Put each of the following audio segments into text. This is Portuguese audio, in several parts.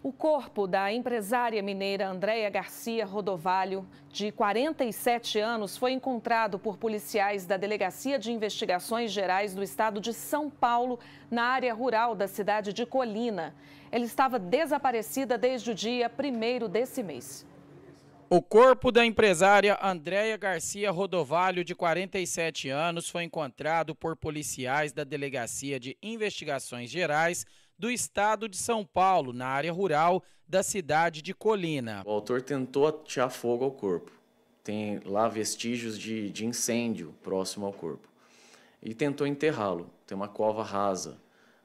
O corpo da empresária mineira Andréia Garcia Rodovalho, de 47 anos, foi encontrado por policiais da Delegacia de Investigações Gerais do Estado de São Paulo, na área rural da cidade de Colina. Ela estava desaparecida desde o dia 1 desse mês. O corpo da empresária Andréia Garcia Rodovalho, de 47 anos, foi encontrado por policiais da Delegacia de Investigações Gerais do estado de São Paulo, na área rural da cidade de Colina. O autor tentou atirar fogo ao corpo. Tem lá vestígios de, de incêndio próximo ao corpo. E tentou enterrá-lo. Tem uma cova rasa.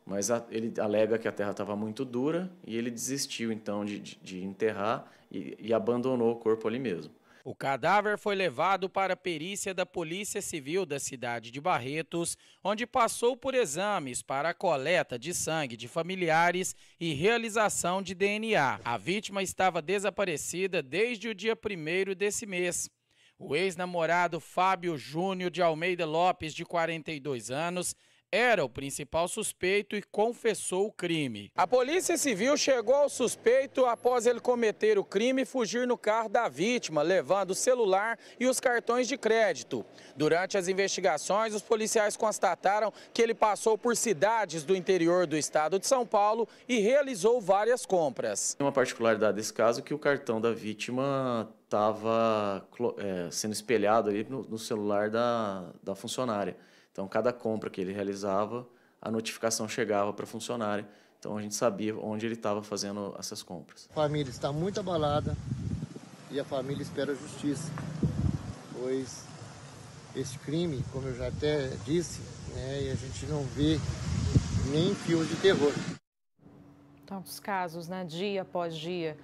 Mas a, ele alega que a terra estava muito dura e ele desistiu então de, de, de enterrar e, e abandonou o corpo ali mesmo. O cadáver foi levado para a perícia da Polícia Civil da cidade de Barretos, onde passou por exames para a coleta de sangue de familiares e realização de DNA. A vítima estava desaparecida desde o dia 1 desse mês. O ex-namorado Fábio Júnior de Almeida Lopes, de 42 anos, era o principal suspeito e confessou o crime. A Polícia Civil chegou ao suspeito após ele cometer o crime e fugir no carro da vítima, levando o celular e os cartões de crédito. Durante as investigações, os policiais constataram que ele passou por cidades do interior do estado de São Paulo e realizou várias compras. Uma particularidade desse caso é que o cartão da vítima estava é, sendo espelhado ali no, no celular da, da funcionária. Então, cada compra que ele realizava, a notificação chegava para o funcionário. Então, a gente sabia onde ele estava fazendo essas compras. A família está muito abalada e a família espera justiça, pois esse crime, como eu já até disse, né, e a gente não vê nem fio de terror. Tantos casos, né, dia após dia.